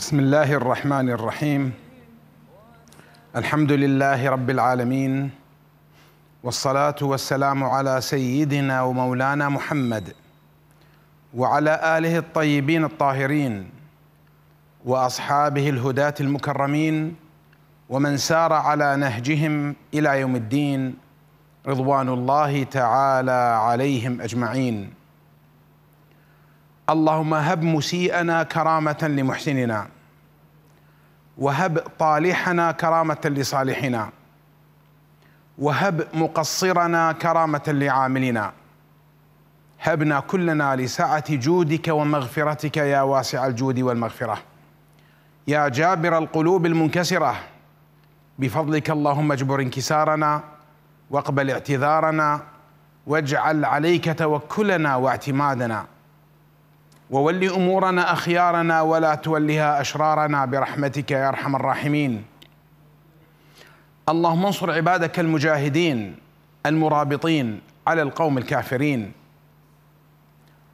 بسم الله الرحمن الرحيم الحمد لله رب العالمين والصلاه والسلام على سيدنا ومولانا محمد وعلى اله الطيبين الطاهرين واصحابه الهداه المكرمين ومن سار على نهجهم الى يوم الدين رضوان الله تعالى عليهم اجمعين اللهم هب مسيئنا كرامة لمحسننا وهب طالحنا كرامة لصالحنا وهب مقصرنا كرامة لعاملنا هبنا كلنا لسعة جودك ومغفرتك يا واسع الجود والمغفرة يا جابر القلوب المنكسرة بفضلك اللهم اجبر انكسارنا واقبل اعتذارنا واجعل عليك توكلنا واعتمادنا وول امورنا اخيارنا ولا تولها اشرارنا برحمتك يا ارحم الراحمين اللهم انصر عبادك المجاهدين المرابطين على القوم الكافرين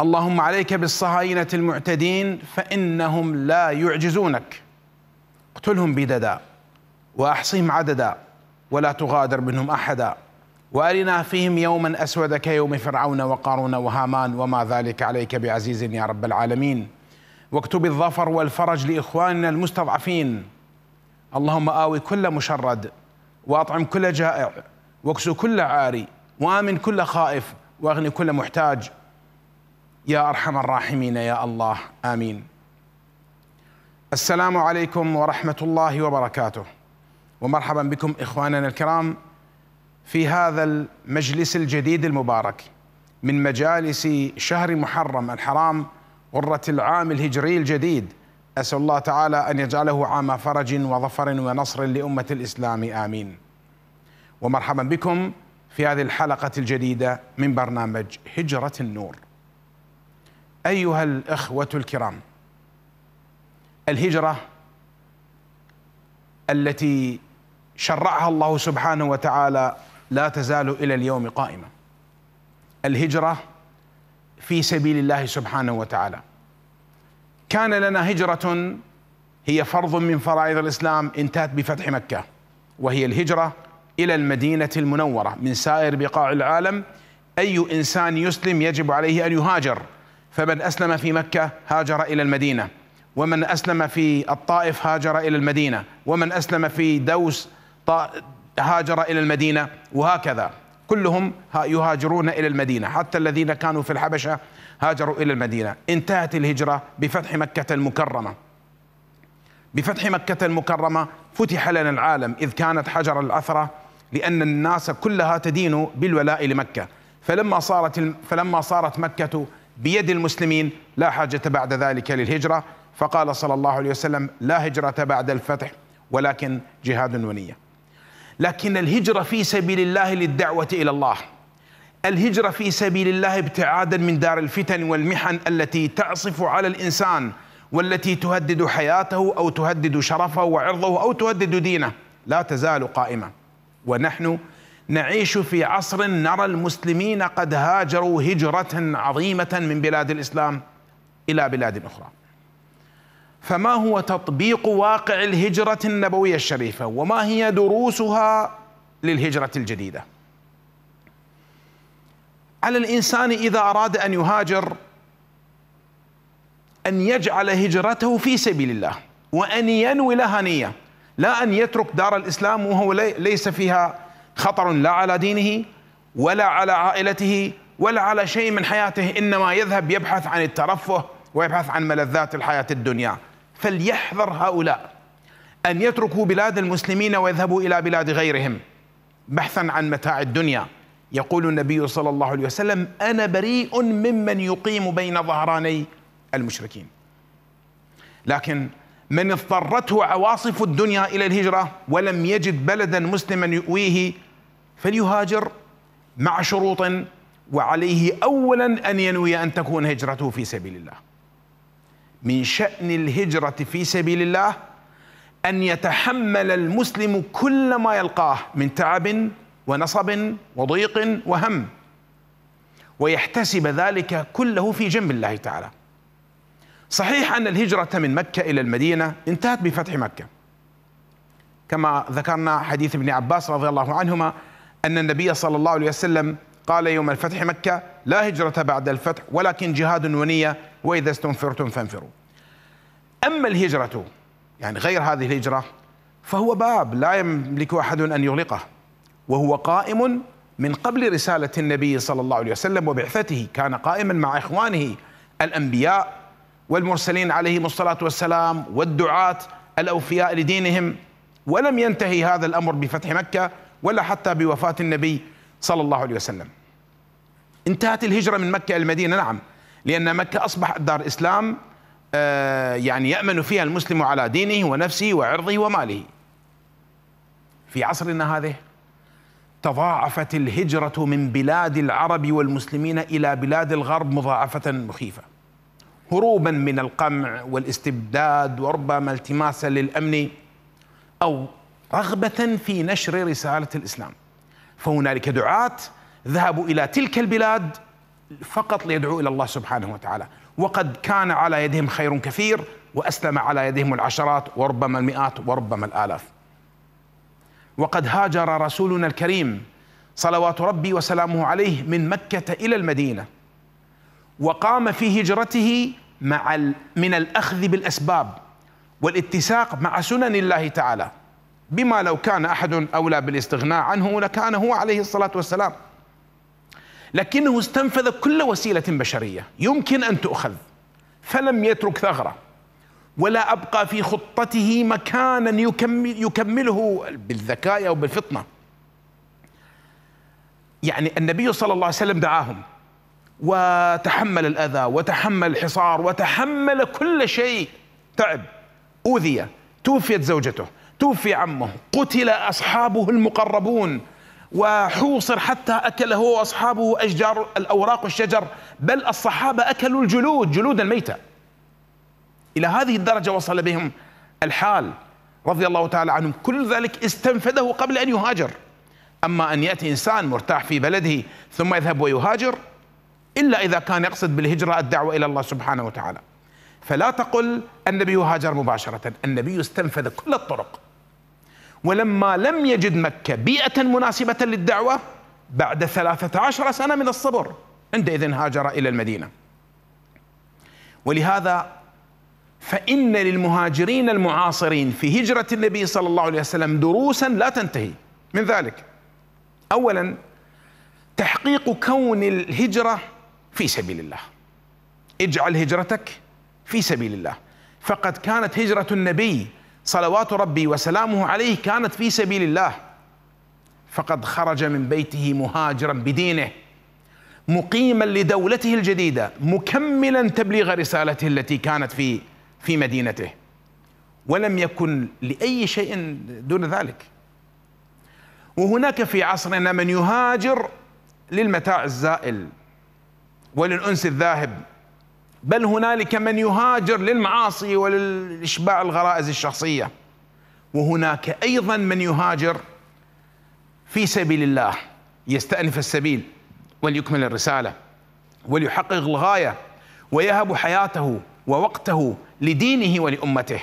اللهم عليك بالصهاينه المعتدين فانهم لا يعجزونك اقتلهم بددا واحصهم عددا ولا تغادر منهم احدا وارنا فيهم يوما اسود كيوم فرعون وقارون وهامان وما ذلك عليك بعزيز يا رب العالمين واكتب الظفر والفرج لاخواننا المستضعفين اللهم آوي كل مشرد وأطعم كل جائع واكسو كل عاري وآمن كل خائف واغني كل محتاج يا أرحم الراحمين يا الله آمين السلام عليكم ورحمة الله وبركاته ومرحبا بكم إخواننا الكرام في هذا المجلس الجديد المبارك من مجالس شهر محرم الحرام غرة العام الهجري الجديد أسأل الله تعالى أن يجعله عام فرج وظفر ونصر لأمة الإسلام آمين ومرحبا بكم في هذه الحلقة الجديدة من برنامج هجرة النور أيها الإخوة الكرام الهجرة التي شرعها الله سبحانه وتعالى لا تزال الى اليوم قائمه الهجره في سبيل الله سبحانه وتعالى كان لنا هجره هي فرض من فرائض الاسلام انتهت بفتح مكه وهي الهجره الى المدينه المنوره من سائر بقاع العالم اي انسان يسلم يجب عليه ان يهاجر فمن اسلم في مكه هاجر الى المدينه ومن اسلم في الطائف هاجر الى المدينه ومن اسلم في دوس هاجر إلى المدينة وهكذا كلهم يهاجرون إلى المدينة حتى الذين كانوا في الحبشة هاجروا إلى المدينة انتهت الهجرة بفتح مكة المكرمة بفتح مكة المكرمة فتح لنا العالم إذ كانت حجر الاثره لأن الناس كلها تدين بالولاء لمكة فلما صارت فلما صارت مكة بيد المسلمين لا حاجة بعد ذلك للهجرة فقال صلى الله عليه وسلم لا هجرة بعد الفتح ولكن جهاد ونية لكن الهجرة في سبيل الله للدعوة إلى الله الهجرة في سبيل الله ابتعادا من دار الفتن والمحن التي تعصف على الإنسان والتي تهدد حياته أو تهدد شرفه وعرضه أو تهدد دينه لا تزال قائمة ونحن نعيش في عصر نرى المسلمين قد هاجروا هجرة عظيمة من بلاد الإسلام إلى بلاد أخرى فما هو تطبيق واقع الهجرة النبوية الشريفة وما هي دروسها للهجرة الجديدة على الإنسان إذا أراد أن يهاجر أن يجعل هجرته في سبيل الله وأن ينوي لها نية لا أن يترك دار الإسلام وهو ليس فيها خطر لا على دينه ولا على عائلته ولا على شيء من حياته إنما يذهب يبحث عن الترفه ويبحث عن ملذات الحياة الدنيا فليحذر هؤلاء أن يتركوا بلاد المسلمين ويذهبوا إلى بلاد غيرهم بحثا عن متاع الدنيا يقول النبي صلى الله عليه وسلم أنا بريء ممن يقيم بين ظهراني المشركين لكن من اضطرته عواصف الدنيا إلى الهجرة ولم يجد بلدا مسلما يؤويه فليهاجر مع شروط وعليه أولا أن ينوي أن تكون هجرته في سبيل الله من شأن الهجرة في سبيل الله أن يتحمل المسلم كل ما يلقاه من تعب ونصب وضيق وهم ويحتسب ذلك كله في جنب الله تعالى صحيح أن الهجرة من مكة إلى المدينة انتهت بفتح مكة كما ذكرنا حديث ابن عباس رضي الله عنهما أن النبي صلى الله عليه وسلم قال يوم الفتح مكة لا هجرة بعد الفتح ولكن جهاد ونية وإذا استنفرتم فانفروا أما الهجرة يعني غير هذه الهجرة فهو باب لا يملك أحد أن يغلقه وهو قائم من قبل رسالة النبي صلى الله عليه وسلم وبعثته كان قائما مع إخوانه الأنبياء والمرسلين عليهم الصلاة والسلام والدعاة الأوفياء لدينهم ولم ينتهي هذا الأمر بفتح مكة ولا حتى بوفاة النبي صلى الله عليه وسلم انتهت الهجرة من مكة إلى المدينة نعم لأن مكة أصبحت دار إسلام آه، يعني يأمن فيها المسلم على دينه ونفسه وعرضه وماله في عصرنا هذه تضاعفت الهجرة من بلاد العرب والمسلمين إلى بلاد الغرب مضاعفة مخيفة هروبا من القمع والاستبداد وربما التماسا للأمن أو رغبة في نشر رسالة الإسلام فهنالك دعاة ذهبوا إلى تلك البلاد فقط ليدعو الى الله سبحانه وتعالى وقد كان على يدهم خير كثير واسلم على يدهم العشرات وربما المئات وربما الالاف وقد هاجر رسولنا الكريم صلوات ربي وسلامه عليه من مكه الى المدينه وقام في هجرته مع من الاخذ بالاسباب والاتساق مع سنن الله تعالى بما لو كان احد اولى بالاستغناء عنه لكان هو عليه الصلاه والسلام لكنه استنفذ كل وسيلة بشرية يمكن أن تؤخذ فلم يترك ثغرة ولا أبقى في خطته مكانا يكمل يكمله بالذكاء أو بالفطنة يعني النبي صلى الله عليه وسلم دعاهم وتحمل الأذى وتحمل الحصار وتحمل كل شيء تعب أوذي توفيت زوجته توفي عمه قتل أصحابه المقربون وحوصر حتى أكل هو وأصحابه أشجار الأوراق والشجر بل الصحابة أكلوا الجلود جلود الميتة إلى هذه الدرجة وصل بهم الحال رضي الله تعالى عنهم كل ذلك استنفذه قبل أن يهاجر أما أن يأتي إنسان مرتاح في بلده ثم يذهب ويهاجر إلا إذا كان يقصد بالهجرة الدعوة إلى الله سبحانه وتعالى فلا تقل النبي هاجر مباشرة النبي استنفذ كل الطرق ولما لم يجد مكة بيئة مناسبة للدعوة بعد ثلاثة عشر سنة من الصبر عندئذ هاجر إلى المدينة ولهذا فإن للمهاجرين المعاصرين في هجرة النبي صلى الله عليه وسلم دروسا لا تنتهي من ذلك أولا تحقيق كون الهجرة في سبيل الله اجعل هجرتك في سبيل الله فقد كانت هجرة النبي صلوات ربي وسلامه عليه كانت في سبيل الله فقد خرج من بيته مهاجرا بدينه مقيما لدولته الجديده مكملا تبليغ رسالته التي كانت في في مدينته ولم يكن لاي شيء دون ذلك وهناك في عصرنا من يهاجر للمتاع الزائل وللانس الذاهب بل هنالك من يهاجر للمعاصي ولاشباع الغرائز الشخصيه وهناك ايضا من يهاجر في سبيل الله يستأنف السبيل وليكمل الرساله وليحقق الغايه ويهب حياته ووقته لدينه ولامته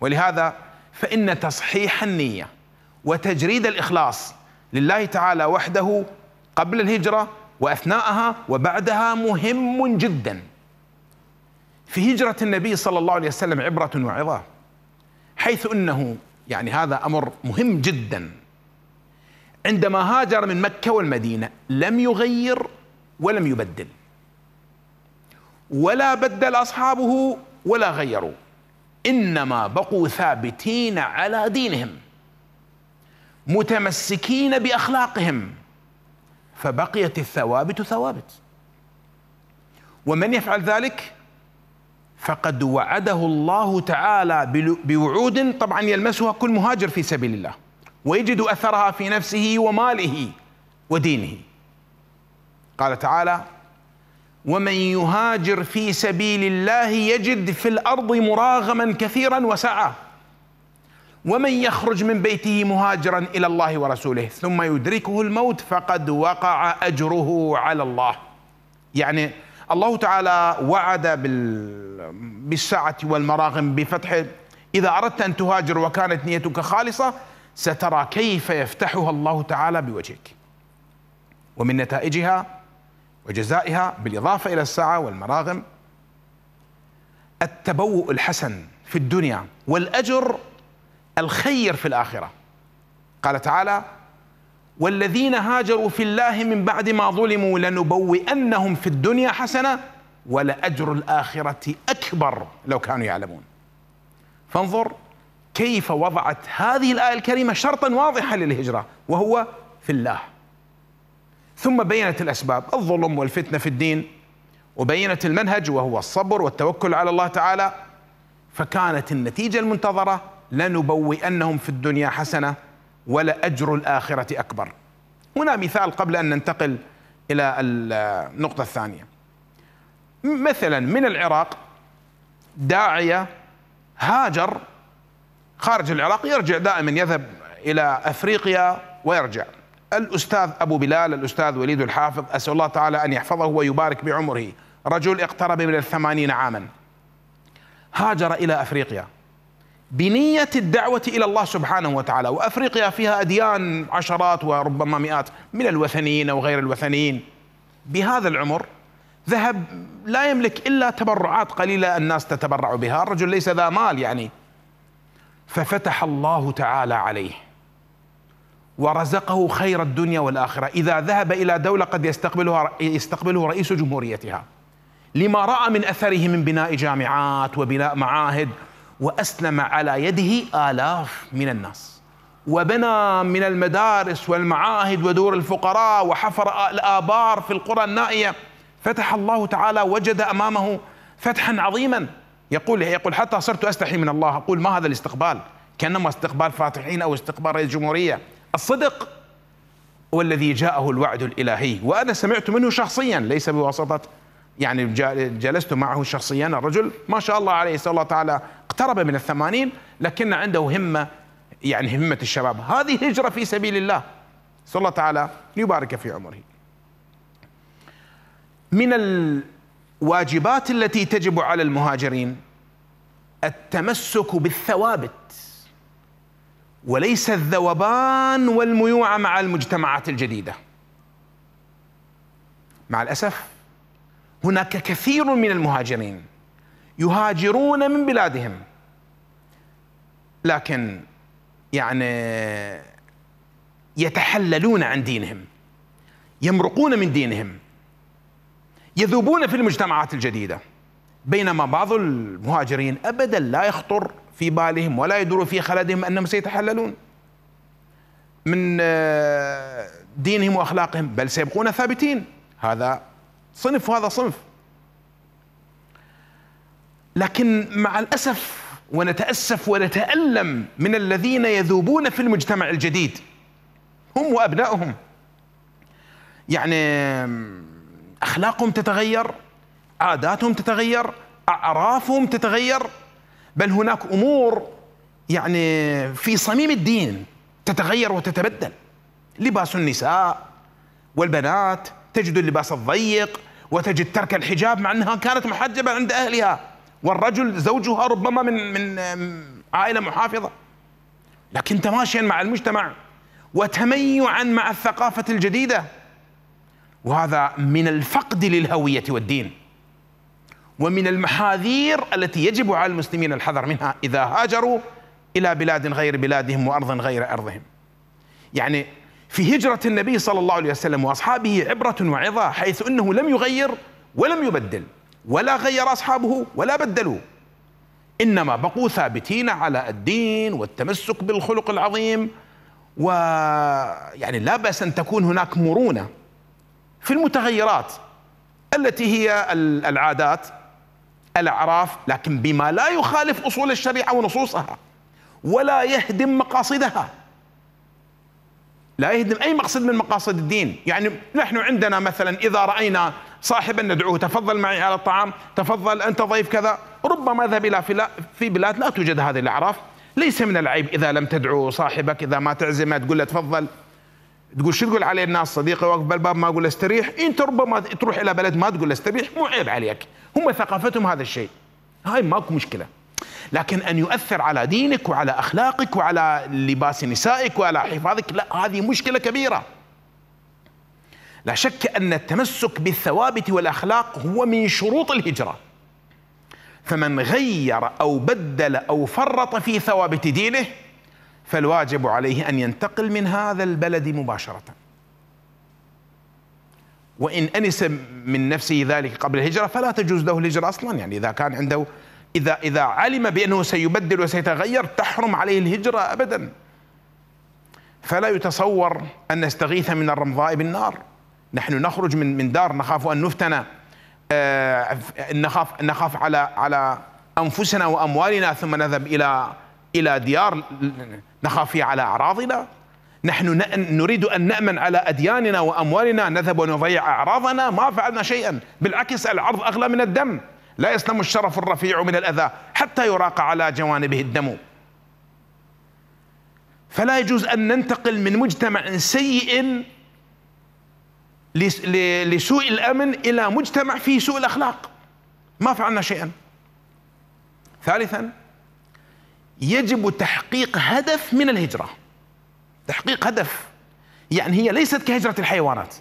ولهذا فان تصحيح النيه وتجريد الاخلاص لله تعالى وحده قبل الهجره واثناءها وبعدها مهم جدا في هجرة النبي صلى الله عليه وسلم عبرة وعظة حيث أنه يعني هذا أمر مهم جدا عندما هاجر من مكة والمدينة لم يغير ولم يبدل ولا بدل أصحابه ولا غيروا إنما بقوا ثابتين على دينهم متمسكين بأخلاقهم فبقيت الثوابت ثوابت ومن يفعل ذلك فقد وعده الله تعالى بوعود طبعا يلمسها كل مهاجر في سبيل الله ويجد اثرها في نفسه وماله ودينه قال تعالى ومن يهاجر في سبيل الله يجد في الارض مراغما كثيرا وسعه ومن يخرج من بيته مهاجرا الى الله ورسوله ثم يدركه الموت فقد وقع اجره على الله يعني الله تعالى وعد بالسعة والمراغم بفتح إذا أردت أن تهاجر وكانت نيتك خالصة سترى كيف يفتحها الله تعالى بوجهك ومن نتائجها وجزائها بالإضافة إلى السعة والمراغم التبوؤ الحسن في الدنيا والأجر الخير في الآخرة قال تعالى والذين هاجروا في الله من بعد ما ظلموا لنبوئنهم في الدنيا حسنه ولأجر الآخرة أكبر لو كانوا يعلمون فانظر كيف وضعت هذه الآية الكريمة شرطا واضحا للهجرة وهو في الله ثم بينت الأسباب الظلم والفتنة في الدين وبينت المنهج وهو الصبر والتوكل على الله تعالى فكانت النتيجة المنتظرة لنبوئنهم في الدنيا حسنة ولأجر الآخرة أكبر هنا مثال قبل أن ننتقل إلى النقطة الثانية مثلا من العراق داعية هاجر خارج العراق يرجع دائما يذهب إلى أفريقيا ويرجع الأستاذ أبو بلال الأستاذ وليد الحافظ أسأل الله تعالى أن يحفظه ويبارك بعمره رجل اقترب من الثمانين عاما هاجر إلى أفريقيا بنية الدعوة إلى الله سبحانه وتعالى وأفريقيا فيها أديان عشرات وربما مئات من الوثنيين أو غير الوثنيين بهذا العمر ذهب لا يملك إلا تبرعات قليلة الناس تتبرع بها الرجل ليس ذا مال يعني ففتح الله تعالى عليه ورزقه خير الدنيا والآخرة إذا ذهب إلى دولة قد يستقبلها يستقبله رئيس جمهوريتها لما رأى من أثره من بناء جامعات وبناء معاهد وأسلم على يده آلاف من الناس وبنى من المدارس والمعاهد ودور الفقراء وحفر الآبار في القرى النائية فتح الله تعالى وجد أمامه فتحا عظيما يقول يقول حتى صرت أستحي من الله أقول ما هذا الاستقبال كأنما استقبال فاتحين أو استقبال رئيس الجمهورية الصدق والذي جاءه الوعد الإلهي وأنا سمعت منه شخصيا ليس بواسطة يعني جلست معه شخصيا الرجل ما شاء الله عليه صلى الله تعالى اقترب من الثمانين لكن عنده همة يعني همة الشباب هذه هجرة في سبيل الله صلى الله تعالى يبارك في عمره من الواجبات التي تجب على المهاجرين التمسك بالثوابت وليس الذوبان والميوعة مع المجتمعات الجديدة مع الأسف هناك كثير من المهاجرين يهاجرون من بلادهم لكن يعني يتحللون عن دينهم يمرقون من دينهم يذوبون في المجتمعات الجديده بينما بعض المهاجرين ابدا لا يخطر في بالهم ولا يدور في خلدهم انهم سيتحللون من آه، دينهم واخلاقهم بل سيبقون ثابتين هذا صنف وهذا صنف لكن مع الاسف ونتاسف ونتالم من الذين يذوبون في المجتمع الجديد هم وابنائهم يعني اخلاقهم تتغير عاداتهم تتغير اعرافهم تتغير بل هناك امور يعني في صميم الدين تتغير وتتبدل لباس النساء والبنات تجد اللباس الضيق وتجد ترك الحجاب مع انها كانت محجبه عند اهلها والرجل زوجها ربما من من عائله محافظه لكن تماشيا مع المجتمع وتميعا مع الثقافه الجديده وهذا من الفقد للهويه والدين ومن المحاذير التي يجب على المسلمين الحذر منها اذا هاجروا الى بلاد غير بلادهم وارض غير ارضهم يعني في هجره النبي صلى الله عليه وسلم واصحابه عبره وعظه حيث انه لم يغير ولم يبدل ولا غير أصحابه ولا بدلوا إنما بقوا ثابتين على الدين والتمسك بالخلق العظيم ويعني لا بأس أن تكون هناك مرونة في المتغيرات التي هي العادات الأعراف لكن بما لا يخالف أصول الشريعة ونصوصها ولا يهدم مقاصدها لا يهدم أي مقصد من مقاصد الدين يعني نحن عندنا مثلا إذا رأينا صاحبا ندعوه تفضل معي على الطعام تفضل أنت ضيف كذا ربما ذهب إلى في بلاد لا توجد هذه الأعراف ليس من العيب إذا لم تدعو صاحبك إذا ما تعزمه تقول له تفضل تقول شو تقول علي الناس صديقي واقف بالباب ما اقول استريح انت ربما تروح الى بلد ما تقول استريح مو عيب عليك هم ثقافتهم هذا الشيء هاي ماكو مشكله لكن ان يؤثر على دينك وعلى اخلاقك وعلى لباس نسائك وعلى حفاظك لا هذه مشكله كبيره لا شك أن التمسك بالثوابت والأخلاق هو من شروط الهجرة فمن غير أو بدل أو فرط في ثوابت دينه فالواجب عليه أن ينتقل من هذا البلد مباشرة وإن أنس من نفسه ذلك قبل الهجرة فلا تجوز له الهجرة أصلا يعني إذا كان عنده إذا إذا علم بأنه سيبدل وسيتغير تحرم عليه الهجرة أبدا فلا يتصور أن نستغيث من الرمضاء بالنار نحن نخرج من من دار نخاف ان نفتن آه، نخاف نخاف على على انفسنا واموالنا ثم نذهب الى الى ديار نخاف فيها على اعراضنا نحن نريد ان نامن على ادياننا واموالنا نذهب ونضيع اعراضنا ما فعلنا شيئا بالعكس العرض اغلى من الدم لا يسلم الشرف الرفيع من الاذى حتى يراق على جوانبه الدم فلا يجوز ان ننتقل من مجتمع سيء لسوء الامن الى مجتمع فيه سوء الاخلاق ما فعلنا شيئا ثالثا يجب تحقيق هدف من الهجره تحقيق هدف يعني هي ليست كهجره الحيوانات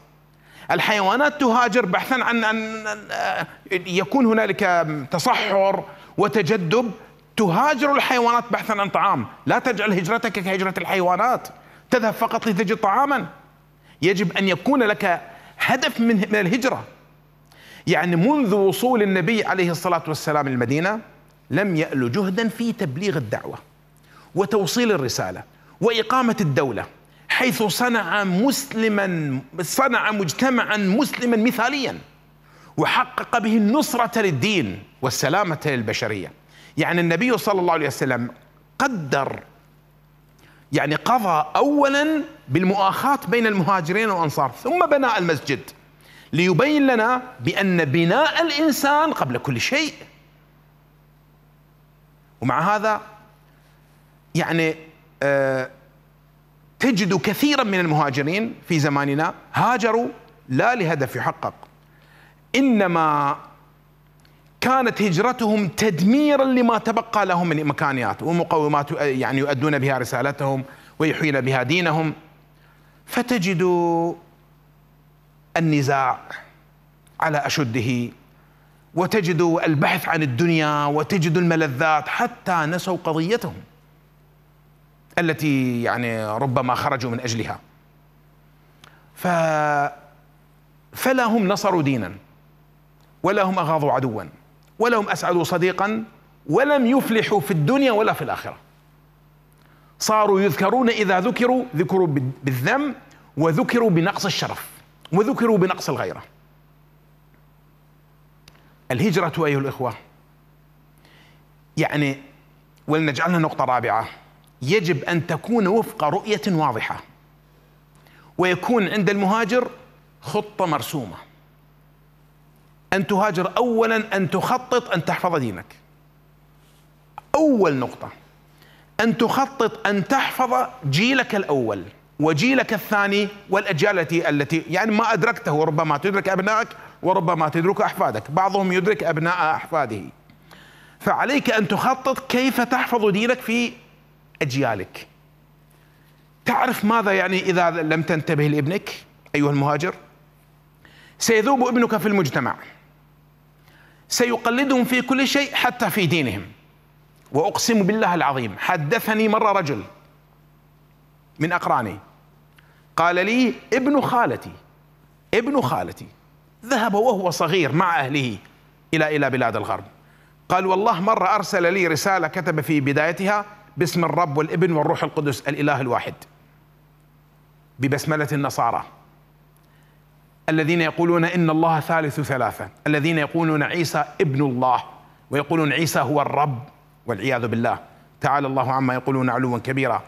الحيوانات تهاجر بحثا عن ان آه، يكون هنالك تصحر وتجدب تهاجر الحيوانات بحثا عن طعام لا تجعل هجرتك كهجره الحيوانات تذهب فقط لتجد طعاما يجب ان يكون لك هدف من الهجرة يعني منذ وصول النبي عليه الصلاة والسلام المدينة لم يأل جهدا في تبليغ الدعوة وتوصيل الرسالة وإقامة الدولة حيث صنع مسلما صنع مجتمعا مسلما مثاليا وحقق به النصرة للدين والسلامة للبشرية يعني النبي صلى الله عليه وسلم قدر يعني قضى اولا بالمؤاخاه بين المهاجرين والانصار ثم بنى المسجد ليبين لنا بان بناء الانسان قبل كل شيء ومع هذا يعني آه تجد كثيرا من المهاجرين في زماننا هاجروا لا لهدف يحقق انما كانت هجرتهم تدميرا لما تبقى لهم من امكانيات ومقومات آه، يعني يؤدون بها رسالتهم ويحيون بها دينهم فتجد النزاع على اشده وتجد البحث عن الدنيا وتجد الملذات حتى نسوا قضيتهم التي يعني ربما خرجوا من اجلها ف فلا هم نصروا دينا ولا هم اغاظوا عدوا ولهم أسعدوا صديقا ولم يفلحوا في الدنيا ولا في الآخرة صاروا يذكرون إذا ذكروا ذكروا بالذم وذكروا بنقص الشرف وذكروا بنقص الغيرة الهجرة أيها الإخوة يعني ولنجعلها نقطة رابعة يجب أن تكون وفق رؤية واضحة ويكون عند المهاجر خطة مرسومة أن تهاجر أولا أن تخطط أن تحفظ دينك أول نقطة أن تخطط أن تحفظ جيلك الأول وجيلك الثاني والأجيال التي التي يعني ما أدركته ربما تدرك أبنائك وربما تدرك أحفادك بعضهم يدرك أبناء أحفاده فعليك أن تخطط كيف تحفظ دينك في أجيالك تعرف ماذا يعني إذا لم تنتبه لابنك أيها المهاجر سيذوب ابنك في المجتمع سيقلدهم في كل شيء حتى في دينهم وأقسم بالله العظيم حدثني مرة رجل من أقراني قال لي ابن خالتي ابن خالتي ذهب وهو صغير مع أهله إلى إلى بلاد الغرب قال والله مرة أرسل لي رسالة كتب في بدايتها باسم الرب والابن والروح القدس الإله الواحد ببسملة النصارى الذين يقولون إن الله ثالث ثلاثة الذين يقولون عيسى ابن الله ويقولون عيسى هو الرب والعياذ بالله تعالى الله عما يقولون علوا كبيرا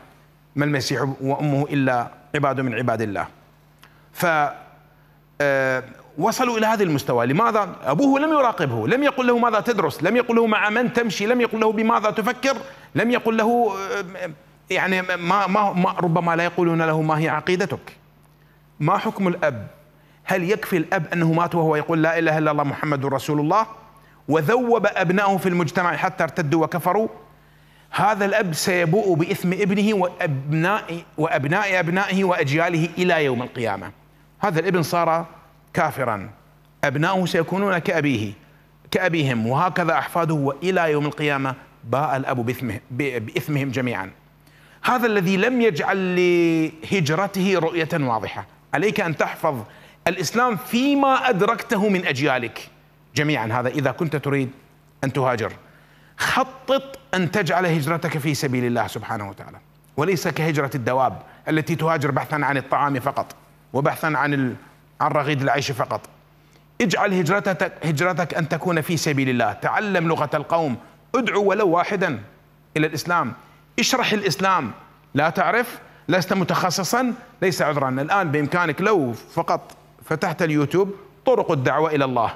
ما المسيح وأمه إلا عباد من عباد الله ف آه، وصلوا إلى هذا المستوى لماذا أبوه لم يراقبه لم يقل له ماذا تدرس لم يقل له مع من تمشي لم يقل له بماذا تفكر لم يقل له آه، يعني ما, ما, ربما لا يقولون له ما هي عقيدتك ما حكم الأب هل يكفي الأب أنه مات وهو يقول لا إله إلا الله محمد رسول الله وذوب أبنائه في المجتمع حتى ارتدوا وكفروا هذا الأب سيبوء بإثم ابنه وأبناء وأبناء أبنائه وأجياله إلى يوم القيامة هذا الابن صار كافرا أبناؤه سيكونون كأبيه كأبيهم وهكذا أحفاده وإلى يوم القيامة باء الأب بإثمه بإثمهم جميعا هذا الذي لم يجعل لهجرته رؤية واضحة عليك أن تحفظ الإسلام فيما أدركته من أجيالك جميعا هذا إذا كنت تريد أن تهاجر خطط أن تجعل هجرتك في سبيل الله سبحانه وتعالى وليس كهجرة الدواب التي تهاجر بحثا عن الطعام فقط وبحثا عن ال... عن رغيد العيش فقط اجعل هجرتك هجرتك أن تكون في سبيل الله تعلم لغة القوم ادعو ولو واحدا إلى الإسلام اشرح الإسلام لا تعرف لست متخصصا ليس عذرا الآن بإمكانك لو فقط فتحت اليوتيوب طرق الدعوة إلى الله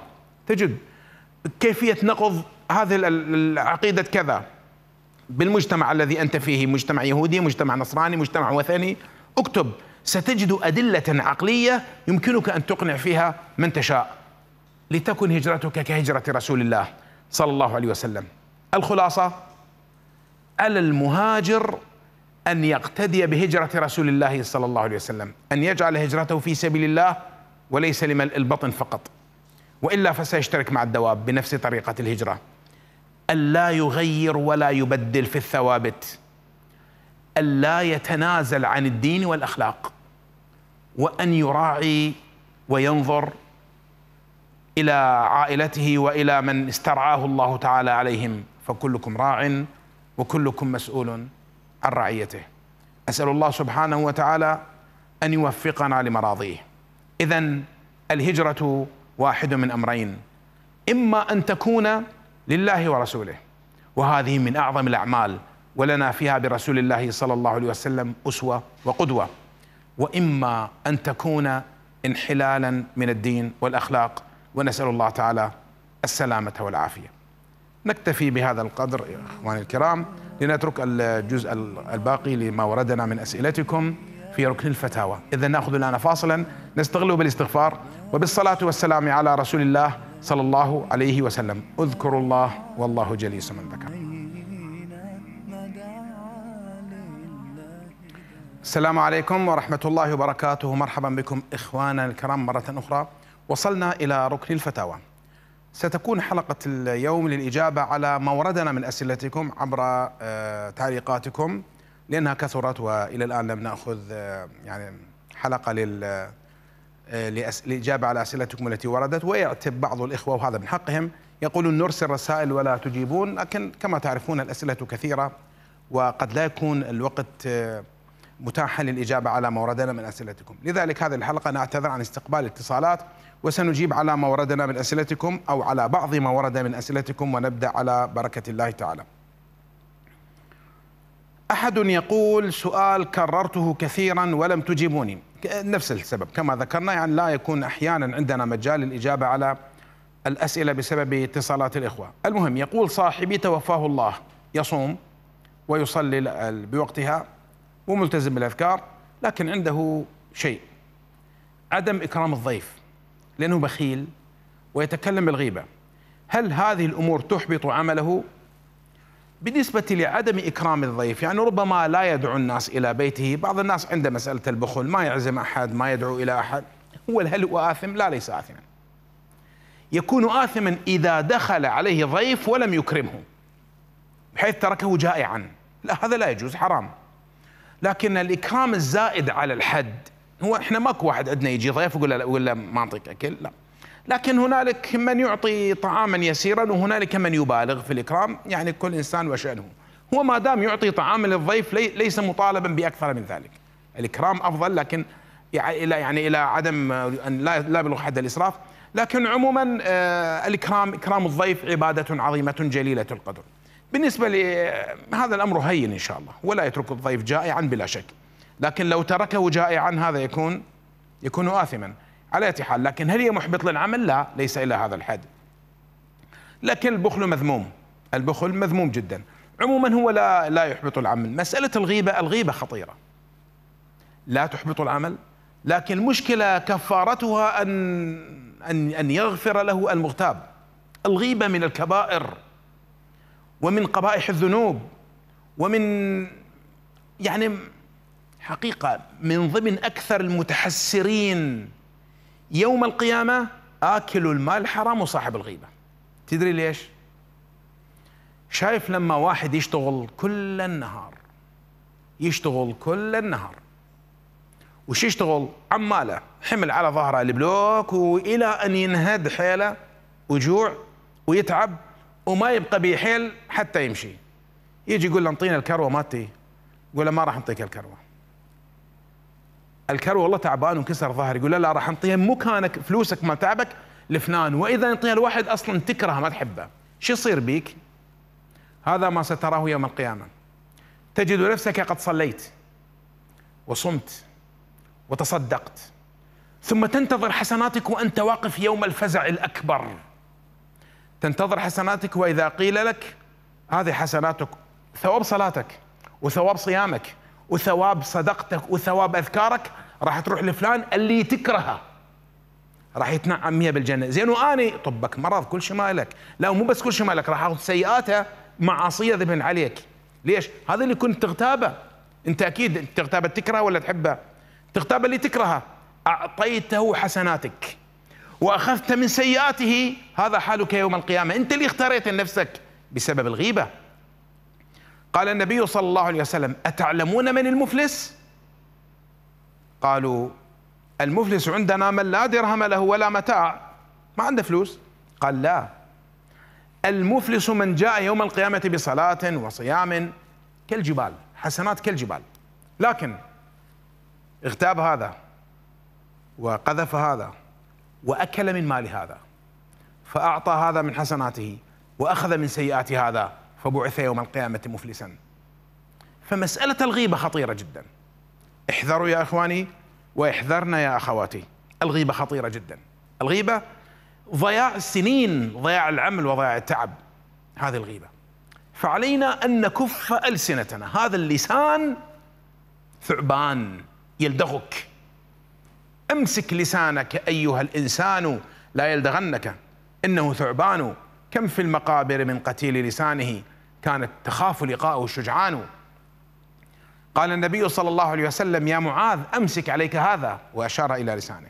تجد كيفية نقض هذه العقيدة كذا بالمجتمع الذي أنت فيه مجتمع يهودي مجتمع نصراني مجتمع وثني اكتب ستجد أدلة عقلية يمكنك أن تقنع فيها من تشاء لتكن هجرتك كهجرة رسول الله صلى الله عليه وسلم الخلاصة على المهاجر أن يقتدي بهجرة رسول الله صلى الله عليه وسلم أن يجعل هجرته في سبيل الله وليس البطن فقط والا فسيشترك مع الدواب بنفس طريقه الهجره الا يغير ولا يبدل في الثوابت الا يتنازل عن الدين والاخلاق وان يراعي وينظر الى عائلته والى من استرعاه الله تعالى عليهم فكلكم راع وكلكم مسؤول عن رعيته اسال الله سبحانه وتعالى ان يوفقنا لمراضيه اذا الهجره واحد من امرين اما ان تكون لله ورسوله وهذه من اعظم الاعمال ولنا فيها برسول الله صلى الله عليه وسلم اسوه وقدوه واما ان تكون انحلالا من الدين والاخلاق ونسال الله تعالى السلامه والعافيه. نكتفي بهذا القدر اخواني الكرام لنترك الجزء الباقي لما وردنا من اسئلتكم. في ركن الفتاوى إذا نأخذ الآن فاصلا نستغله بالاستغفار وبالصلاة والسلام على رسول الله صلى الله عليه وسلم اذكروا الله والله جليس من ذكر السلام عليكم ورحمة الله وبركاته مرحبا بكم إخوانا الكرام مرة أخرى وصلنا إلى ركن الفتاوى ستكون حلقة اليوم للإجابة على ما وردنا من أسئلتكم عبر آه، تعليقاتكم لانها كثرت والى الان لم ناخذ آه، يعني حلقه لل آه، للإجابة على أسئلتكم التي وردت ويعتب بعض الإخوة وهذا من حقهم يقولون نرسل رسائل ولا تجيبون لكن كما تعرفون الأسئلة كثيرة وقد لا يكون الوقت آه، متاحا للإجابة على ما وردنا من أسئلتكم لذلك هذه الحلقة نعتذر عن استقبال اتصالات وسنجيب على ما وردنا من أسئلتكم أو على بعض ما ورد من أسئلتكم ونبدأ على بركة الله تعالى أحد يقول سؤال كررته كثيرا ولم تجيبوني نفس السبب كما ذكرنا يعني لا يكون أحيانا عندنا مجال الإجابة على الأسئلة بسبب اتصالات الإخوة المهم يقول صاحبي توفاه الله يصوم ويصلي بوقتها وملتزم بالأذكار لكن عنده شيء عدم إكرام الضيف لأنه بخيل ويتكلم بالغيبة هل هذه الأمور تحبط عمله بالنسبة لعدم إكرام الضيف يعني ربما لا يدعو الناس إلى بيته بعض الناس عنده مسألة البخل ما يعزم أحد ما يدعو إلى أحد هو هل هو آثم لا ليس آثما يكون آثما إذا دخل عليه ضيف ولم يكرمه بحيث تركه جائعا لا هذا لا يجوز حرام لكن الإكرام الزائد على الحد هو احنا ماكو واحد عندنا يجي ضيف يقول له ما اعطيك اكل لا لكن هنالك من يعطي طعاما يسيرا وهنالك من يبالغ في الإكرام يعني كل إنسان وشأنه هو ما دام يعطي طعاما للضيف ليس مطالبا بأكثر من ذلك الإكرام أفضل لكن إلى يعني إلى عدم أن لا يبلغ حد الإسراف لكن عموما آه، الإكرام إكرام الضيف عبادة عظيمة جليلة القدر بالنسبة لهذا الأمر هين إن شاء الله ولا يترك الضيف جائعا بلا شك لكن لو تركه جائعا هذا يكون يكون آثما على أي حال لكن هل هي محبط للعمل لا ليس إلى هذا الحد لكن البخل مذموم البخل مذموم جدا عموما هو لا لا يحبط العمل مسألة الغيبة الغيبة خطيرة لا تحبط العمل لكن المشكلة كفارتها أن أن أن يغفر له المغتاب الغيبة من الكبائر ومن قبائح الذنوب ومن يعني حقيقة من ضمن أكثر المتحسرين يوم القيامة آكل المال الحرام وصاحب الغيبة تدري ليش؟ شايف لما واحد يشتغل كل النهار يشتغل كل النهار وش يشتغل؟ عماله حمل على ظهره البلوك والى ان ينهد حيله وجوع ويتعب وما يبقى به حيل حتى يمشي يجي يقول له انطينا الكروه ماتي يقول له ما راح نعطيك الكروه الكر والله تعبان وانكسر ظهري يقول لا لا راح انطيها مكانك فلوسك ما تعبك لفلان واذا انطيها لواحد اصلا تكرهه ما تحبه شو يصير بيك هذا ما ستراه يوم القيامه تجد نفسك قد صليت وصمت وتصدقت ثم تنتظر حسناتك وانت واقف يوم الفزع الاكبر تنتظر حسناتك واذا قيل لك هذه حسناتك ثواب صلاتك وثواب صيامك وثواب صدقتك وثواب اذكارك راح تروح لفلان اللي تكرهه راح يتنعم مية بالجنه زين واني طبك مرض كل شيء مالك لا مو بس كل شيء مالك راح اخذ سيئاته معاصيه ذبن عليك ليش هذا اللي كنت تغتابه انت اكيد تغتابه تكرهه ولا تحبه تغتابه اللي تكرهه اعطيته حسناتك واخذت من سيئاته هذا حالك يوم القيامه انت اللي اختاريت نفسك بسبب الغيبه قال النبي صلى الله عليه وسلم أتعلمون من المفلس؟ قالوا المفلس عندنا من لا درهم له ولا متاع ما عنده فلوس قال لا المفلس من جاء يوم القيامة بصلاة وصيام كالجبال حسنات كالجبال لكن اغتاب هذا وقذف هذا وأكل من مال هذا فأعطى هذا من حسناته وأخذ من سيئات هذا فبعث يوم القيامة مفلسا فمسألة الغيبة خطيرة جدا احذروا يا إخواني واحذرنا يا أخواتي الغيبة خطيرة جدا الغيبة ضياع السنين ضياع العمل وضياع التعب هذه الغيبة فعلينا أن نكف ألسنتنا هذا اللسان ثعبان يلدغك امسك لسانك أيها الإنسان لا يلدغنك إنه ثعبان كم في المقابر من قتيل لسانه كانت تخاف لقاءه الشجعان قال النبي صلى الله عليه وسلم يا معاذ أمسك عليك هذا وأشار إلى لسانه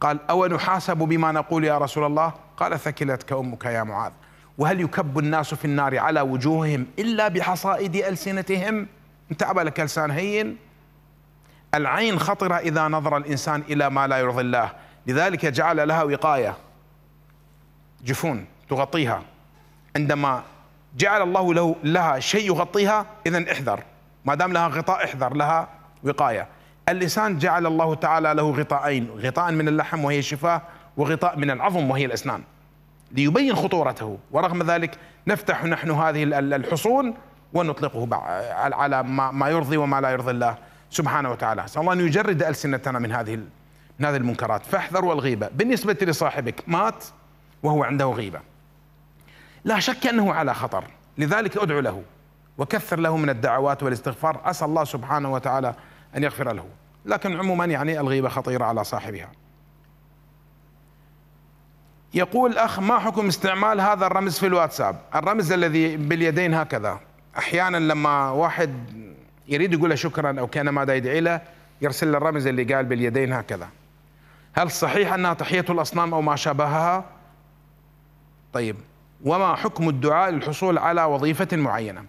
قال أو نحاسب بما نقول يا رسول الله قال ثكلتك أمك يا معاذ وهل يكب الناس في النار على وجوههم إلا بحصائد ألسنتهم انت عبلك لسان هين العين خطرة إذا نظر الإنسان إلى ما لا يرضي الله لذلك جعل لها وقاية جفون تغطيها عندما جعل الله له لها شيء يغطيها إذا احذر ما دام لها غطاء احذر لها وقاية اللسان جعل الله تعالى له غطاءين غطاء من اللحم وهي الشفاه وغطاء من العظم وهي الأسنان ليبين خطورته ورغم ذلك نفتح نحن هذه الحصون ونطلقه على ما يرضي وما لا يرضي الله سبحانه وتعالى سأل الله أن يجرد ألسنتنا من هذه من هذه المنكرات فاحذروا الغيبة بالنسبة لصاحبك مات وهو عنده غيبة لا شك أنه على خطر لذلك أدعو له وكثر له من الدعوات والاستغفار عسى الله سبحانه وتعالى أن يغفر له لكن عموما يعني الغيبة خطيرة على صاحبها يقول أخ ما حكم استعمال هذا الرمز في الواتساب الرمز الذي باليدين هكذا أحيانا لما واحد يريد يقول له شكرا أو كان ماذا يدعي له يرسل له الرمز اللي قال باليدين هكذا هل صحيح أنها تحية الأصنام أو ما شابهها طيب وما حكم الدعاء للحصول على وظيفة معينة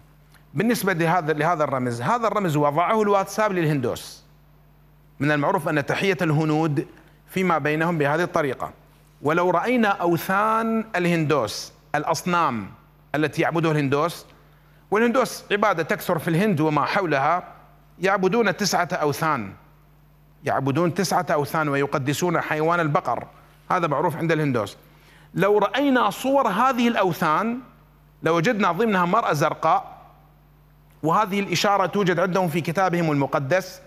بالنسبة لهذا لهذا الرمز هذا الرمز وضعه الواتساب للهندوس من المعروف أن تحية الهنود فيما بينهم بهذه الطريقة ولو رأينا أوثان الهندوس الأصنام التي يعبدها الهندوس والهندوس عبادة تكثر في الهند وما حولها يعبدون تسعة أوثان يعبدون تسعة أوثان ويقدسون حيوان البقر هذا معروف عند الهندوس لو رأينا صور هذه الأوثان لوجدنا لو ضمنها مراه زرقاء وهذه الإشارة توجد عندهم في كتابهم المقدس